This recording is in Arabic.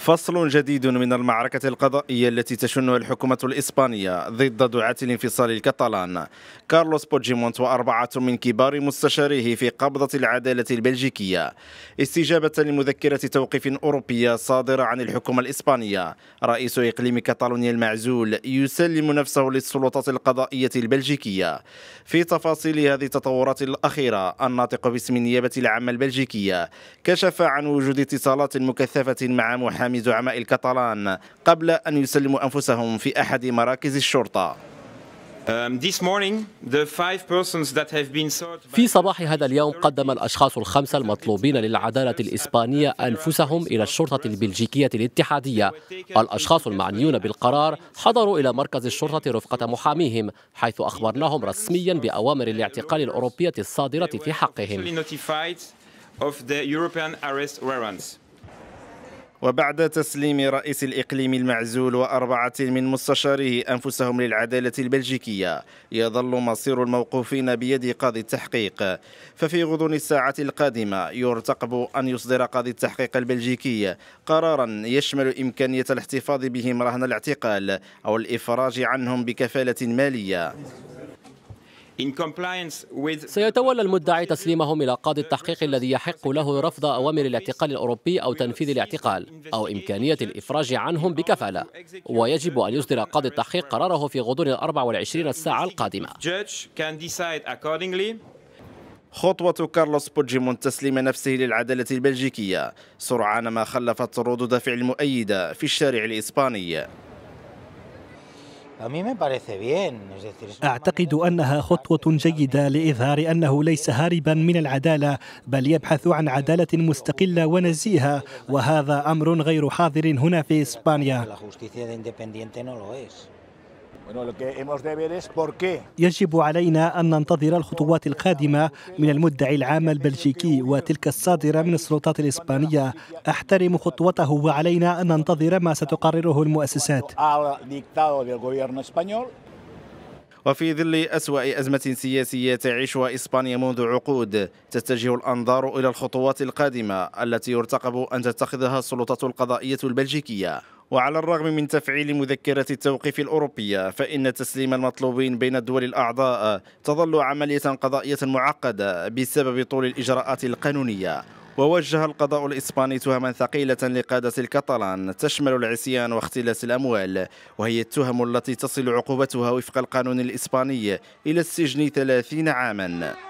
فصل جديد من المعركة القضائية التي تشنها الحكومة الإسبانية ضد دعاة الانفصال الكاتالان كارلوس بوجيمونت وأربعة من كبار مستشاريه في قبضة العدالة البلجيكية استجابة لمذكرة توقيف أوروبية صادرة عن الحكومة الإسبانية رئيس إقليم كاتالونيا المعزول يسلم نفسه للسلطات القضائية البلجيكية في تفاصيل هذه التطورات الأخيرة الناطق باسم النيابة العامة البلجيكية كشف عن وجود اتصالات مكثفة مع محامي أمام زعماء الكتالان قبل أن يسلموا أنفسهم في أحد مراكز الشرطة um, في صباح هذا اليوم قدم الأشخاص الخمسة المطلوبين للعدالة الإسبانية أنفسهم إلى الشرطة البلجيكية الاتحادية الأشخاص المعنيون بالقرار حضروا إلى مركز الشرطة رفقة محاميهم حيث أخبرناهم رسميا بأوامر الاعتقال الأوروبية الصادرة في حقهم وبعد تسليم رئيس الإقليم المعزول وأربعة من مستشاريه أنفسهم للعدالة البلجيكية يظل مصير الموقوفين بيد قاضي التحقيق ففي غضون الساعة القادمة يرتقب أن يصدر قاضي التحقيق البلجيكي قرارا يشمل إمكانية الاحتفاظ بهم رهن الاعتقال أو الإفراج عنهم بكفالة مالية سيتولى المدعي تسليمهم إلى قاضي التحقيق الذي يحق له رفض أوامر الاعتقال الأوروبي أو تنفيذ الاعتقال أو إمكانية الإفراج عنهم بكفالة ويجب أن يصدر قاضي التحقيق قراره في غضون الأربع والعشرين الساعة القادمة خطوة كارلوس بوجيمون تسليم نفسه للعدالة البلجيكية سرعان ما خلفت ردود فعل مؤيدة في الشارع الإسباني أعتقد أنها خطوة جيدة لإظهار أنه ليس هاربا من العدالة بل يبحث عن عدالة مستقلة ونزيهة وهذا أمر غير حاضر هنا في إسبانيا يجب علينا أن ننتظر الخطوات القادمة من المدعي العام البلجيكي وتلك الصادرة من السلطات الإسبانية أحترم خطوته وعلينا أن ننتظر ما ستقرره المؤسسات وفي ظل أسوأ أزمة سياسية تعيشها إسبانيا منذ عقود تتجه الأنظار إلى الخطوات القادمة التي يرتقب أن تتخذها السلطة القضائية البلجيكية وعلى الرغم من تفعيل مذكرة التوقيف الأوروبية فإن تسليم المطلوبين بين الدول الأعضاء تظل عملية قضائية معقدة بسبب طول الإجراءات القانونية ووجه القضاء الإسباني تهما ثقيلة لقادة الكاتالان تشمل العصيان واختلاس الأموال وهي التهم التي تصل عقوبتها وفق القانون الإسباني إلى السجن 30 عاماً